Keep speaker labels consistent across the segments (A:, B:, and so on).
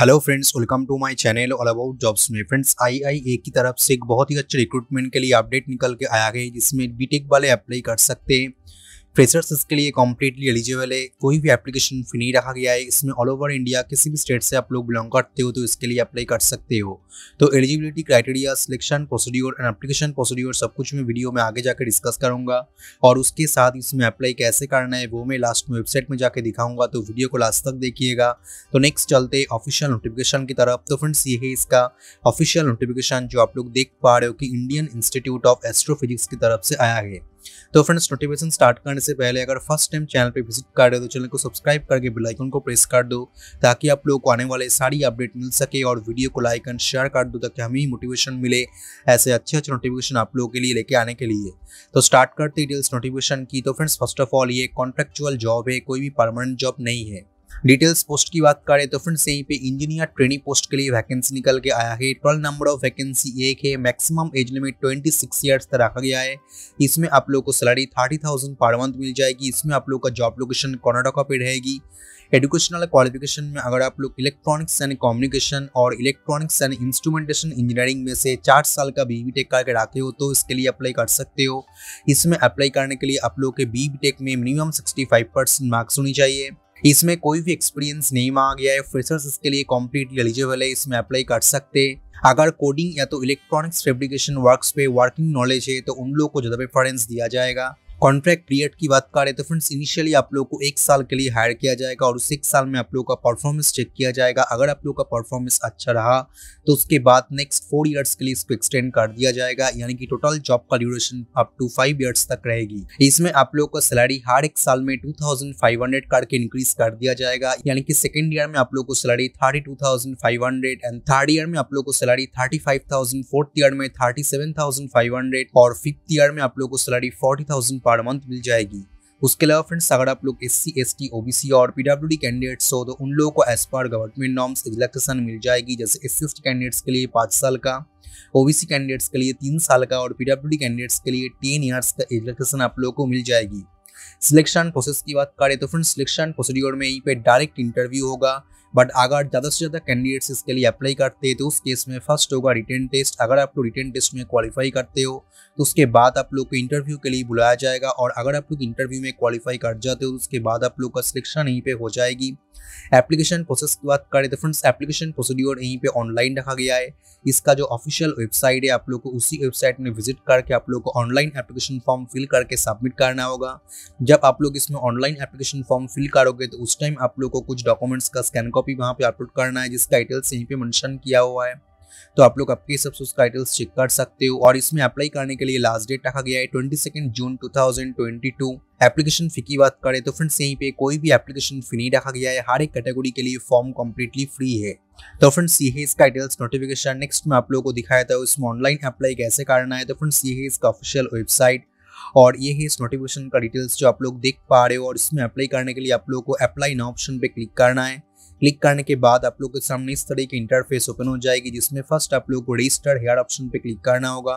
A: hello friends welcome to my channel all about jobs में friends IIA की तरफ से एक बहुत ही अच्छे रिक्रूटमेंट के लिए अपडेट निकल के आया है जिसमें बीटेक वाले अप्लाई कर सकते हैं फ्रेशर्स इसके लिए कम्प्लीटली एलिजिबल है कोई भी एप्लीकेशन फी नहीं रखा गया है इसमें ऑल ओवर इंडिया किसी भी स्टेट से आप लोग बिलोंग करते हो तो इसके लिए अप्लाई कर सकते हो तो eligibility criteria selection procedure and application procedure सब कुछ मैं वीडियो में आगे जाकर डिस्कस करूंगा और उसके साथ इसमें अप्लाई कैसे करना है वो मैं लास्ट में वेबसाइट में जाकर दिखाऊंगा तो वीडियो को लास्ट तक देखिएगा तो नेक्स्ट चलते ऑफिशियल नोटिफिकेशन की तरफ तो फ्रेंड्स ये है इसका ऑफिशियल नोटिफिकेशन जो आप लोग देख पा रहे हो कि इंडियन इंस्टीट्यूट ऑफ एस्ट्रोफिजिक्स की तरफ से आया है तो फ्रेंड्स नोटिफिकेशन स्टार्ट करने से पहले अगर फर्स्ट टाइम चैनल पर विजिट कर रहे हो तो चैनल को सब्सक्राइब करके बेलाइकन को प्रेस कर दो ताकि आप लोगों को आने वाले सारी अपडेट मिल सके और वीडियो को लाइक एंड शेयर कर दो ताकि हमें मोटिवेशन मिले ऐसे अच्छे अच्छे नोटिफिकेशन आप लोगों के लिए लेके आने के लिए तो स्टार्ट करते डिटेल्स नोटिफिकेशन की तो फ्रेंड्स फर्स्ट ऑफ ऑल ये कॉन्ट्रेक्चुअल जॉब है कोई भी परमानेंट जॉब नहीं है डिटेल्स पोस्ट की बात करें तो फ्रेंड्स यहीं पे इंजीनियर ट्रेनिंग पोस्ट के लिए वैकेंसी निकल के आया है ट्वेल्व नंबर ऑफ वैकेंसी एक है maximum age limit twenty six years तक रखा गया है इसमें आप लोग को salary thirty thousand per month मिल जाएगी इसमें आप लोग का जॉब लोकेशन कर्नाटका पे रहेगी एडुकेशनल क्वालिफिकेशन में अगर आप लोग इलेक्ट्रॉनिक्स एंड कम्युनिकेशन और इलेक्ट्रॉनिक्स एंड इंस्ट्रूमेंटेशन इंजीनियरिंग में से चार साल का बी बी टेक करके रखे हो तो इसके लिए अप्लाई कर सकते हो इसमें अप्लाई करने के लिए आप लोग के बी बी टेक में minimum sixty five percent marks होनी चाहिए इसमें कोई भी एक्सपीरियंस नहीं मांगा गया है फ्रेशर्स इसके लिए कॉम्प्लीटली एलिजिबल है इसमें अप्लाई कर सकते हैं अगर कोडिंग या तो इलेक्ट्रॉनिक्स फेब्रिकेशन वर्क्स पे वर्किंग नॉलेज है तो उन लोगों को ज़्यादा प्रेफरेंस दिया जाएगा कॉन्ट्रैक्ट पीरियड की बात करें तो फ्रेंड्स इनिशियली आप लोग को एक साल के लिए हायर किया जाएगा और उस एक साल में आप लोगों का परफॉर्मेंस चेक किया जाएगा अगर आप लोग का परफॉर्मेंस अच्छा रहा तो उसके बाद नेक्स्ट फोर ईयर्स के लिए इसको एक्सटेंड कर दिया जाएगा यानी कि टोटल जॉब का duration up to five years तक रहेगी इसमें आप लोग का सैलरी हर एक साल में टू थाउजेंड फाइव हंड्रेड करके इंक्रीज कर दिया जाएगा यानी कि सेकेंड ईयर में आप लोग को salary thirty two thousand five hundred and third year में आप लोग को salary thirty five thousand fourth year में thirty seven thousand five hundred और फिफ्थ ईयर में आप लोग को सैलरी फोर्टी थाउजेंड पर पर मंथ मिल जाएगी उसके अलावा फ्रेंड्स अगर आप लोग S C S T O B C और पी डब्ल्यू डी कैंडिडेट्स हो तो उन लोगों को as per government norms relaxation मिल जाएगी जैसे S C S T candidates के लिए पाँच साल का ओ बी सी कैंडिडेट्स के लिए तीन साल का और पी डब्ल्यू डी कैंडिडेट्स के लिए टेन ईयर्स का रिलैक्सेशन आप लोगों को मिल जाएगी सिलेक्शन प्रोसेस की बात करें तो फ्रेंड्स सिलेक्शन प्रोसीड्योर में यहीं पे डायरेक्ट इंटरव्यू होगा बट अगर ज़्यादा से ज़्यादा कैंडिडेट्स इसके लिए अप्लाई करते हैं तो उस केस में फर्स्ट होगा रिटर्न टेस्ट अगर आप लोग रिटर्न टेस्ट में क्वालिफाई करते हो तो उसके बाद आप लोग को इंटरव्यू के लिए बुलाया जाएगा और अगर आप लोग इंटरव्यू में क्वालिफाई कर जाते हो तो उसके बाद आप लोग का सिलेक्शन यहीं पर हो जाएगी एप्लीकेशन प्रोसेस की बात करें तो फ्रेंड्स एप्लीकेशन प्रोसीड्योर यहीं पे ऑनलाइन रखा गया है इसका जो ऑफिशियल वेबसाइट है आप लोग को उसी वेबसाइट में विजिट करके आप लोग को ऑनलाइन एप्लीकेशन फॉर्म फिल करके सबमिट करना होगा जब आप लोग इसमें ऑनलाइन एप्लीकेशन फॉर्म फिल करोगे तो उस टाइम आप लोग को कुछ डॉक्यूमेंट्स का स्कैन कॉपी वहाँ पे अपलोड करना है जिसका डिटेल्स यहीं पे मैंशन किया हुआ है तो आप लोग आपके सब टाइटल्स चेक कर सकते हो और इसमें अप्लाई करने के लिए लास्ट डेट रखा गया है twenty second June two thousand twenty two application fee की बात करें तो फ्रेंड्स यहीं पे कोई भी एप्लीकेशन फी नहीं रखा गया है हर एक कैटेगरी के लिए फॉर्म कम्प्लीटली फ्री है तो फ्रेंड्स ये है इसका डिटेल्स नोटिफिकेशन नेक्स्ट में आप लोगों को दिखाया था इसमें ऑनलाइन अप्लाई कैसे करना है तो फ्रेंड्स ये है इसका ऑफिशियल वेबसाइट और ये है इस नोटिफिकेशन का डिटेल्स जो आप लोग देख पा रहे हो और इसमें अप्लाई करने के लिए आप लोगों को अप्लाई ना ऑप्शन पे क्लिक करना है क्लिक करने के बाद आप लोग के सामने इस तरह की इंटरफेस ओपन हो जाएगी जिसमें फर्स्ट आप लोग को रजिस्टर हेयर ऑप्शन पे क्लिक करना होगा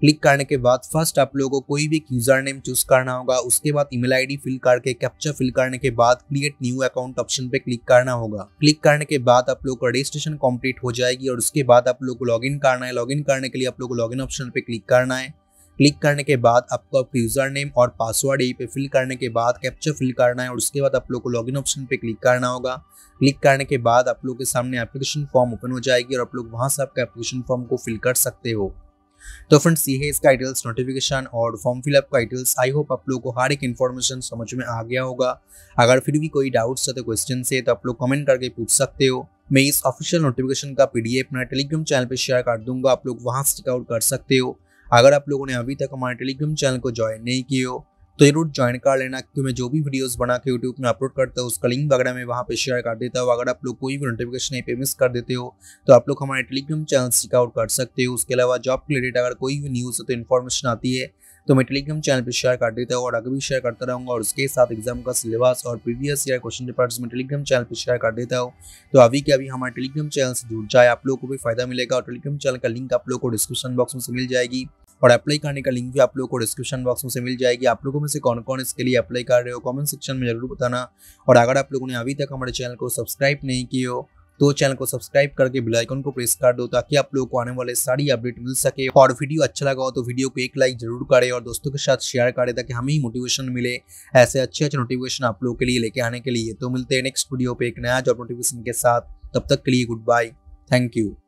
A: क्लिक करने के बाद फर्स्ट आप लोगों को कोई भी यूजर नेम चूज करना होगा उसके बाद ईमेल आईडी फिल करके कैप्चर फिल करने के बाद क्रिएट न्यू अकाउंट ऑप्शन पे क्लिक करना होगा क्लिक करने के बाद आप लोग का रजिस्ट्रेशन कंप्लीट हो जाएगी और उसके बाद आप लोग को लॉगिन करना है लॉगिन करने के लिए आप लोग को लॉगिन ऑप्शन पे क्लिक करना है क्लिक करने के बाद आपको आपके यूजर नेम और पासवर्ड यहीं पे फिल करने के बाद कैप्चर फिल करना है और उसके बाद आप लोग को लॉगिन ऑप्शन पे क्लिक करना होगा क्लिक करने के बाद आप लोग के सामने एप्लीकेशन फॉर्म ओपन हो जाएगी और आप लोग वहाँ से आपका एप्लीकेशन फॉर्म को फिल कर सकते हो तो फ्रेंड्स ये है इसका आइटल्स नोटिफिकेशन और फॉर्म फिलअप का आइटल्स आई होप आप लोग को हर एक इन्फॉर्मेशन समझ में आ गया होगा अगर फिर भी कोई डाउट्स है तो क्वेश्चन है तो आप लोग कमेंट करके पूछ सकते हो मैं इस ऑफिशियल नोटिफिकेशन का पीडीएफ अपना टेलीग्राम चैनल पर शेयर कर दूंगा आप लोग वहाँ से चेकआउट कर सकते हो अगर आप लोगों ने अभी तक हमारे टेलीग्राम चैनल को ज्वाइन नहीं किए हो तो जरूर ज्वाइन कर लेना क्योंकि मैं जो भी वीडियोस बना के यूट्यूब में अपलोड करता हूँ उसका लिंक वगैरह मैं वहाँ पे शेयर कर देता हूँ अगर आप लोग कोई भी नोटिफिकेशन नहीं पे मिस कर देते हो तो आप लोग हमारे टेलीग्राम चैनल चेकआउट कर सकते हो उसके अलावा जॉब रिलेटेड अगर कोई भी न्यूज़ तो इन्फॉर्मेशन आती है तो मैं टेलीग्राम चैनल पर शेयर कर देता हूँ और आगे भी शेयर करता रहूँगा और उसके साथ एग्जाम का सिलेबस और प्रीवियस ईयर क्वेश्चन पेपर्स मैं टेलीग्राम चैनल पर शेयर कर देता हूँ तो अभी के अभी हमारे टेलीग्राम चैनल से जुड़ जाए आप लोगों को भी फायदा मिलेगा और टेलीग्राम चैनल का लिंक आप लोग को डिस्क्रिप्शन बॉक्स में से मिल जाएगी और अप्लाई करने का लिंक भी आप लोगों को डिस्क्रिप्शन बॉक्स में से मिल जाएगी आप लोगों में से कौन कौन इसके लिए अप्लाई कर रहे हो कमेंट सेक्शन में जरूर बताना और अगर आप लोगों ने अभी तक हमारे चैनल को सब्सक्राइब नहीं किया हो तो चैनल को सब्सक्राइब करके बिलाईकॉन को प्रेस कर दो ताकि आप लोगों को आने वाले सारी अपडेट मिल सके और वीडियो अच्छा लगा हो तो वीडियो को एक लाइक जरूर करें और दोस्तों के साथ शेयर करें ताकि हमें मोटिवेशन मिले ऐसे अच्छे अच्छे नोटिफिकेशन आप लोगों के लिए लेके आने के लिए तो मिलते हैं नेक्स्ट वीडियो पे एक नया जॉब नोटिफिकेशन के साथ तब तक के लिए गुड बाय थैंक यू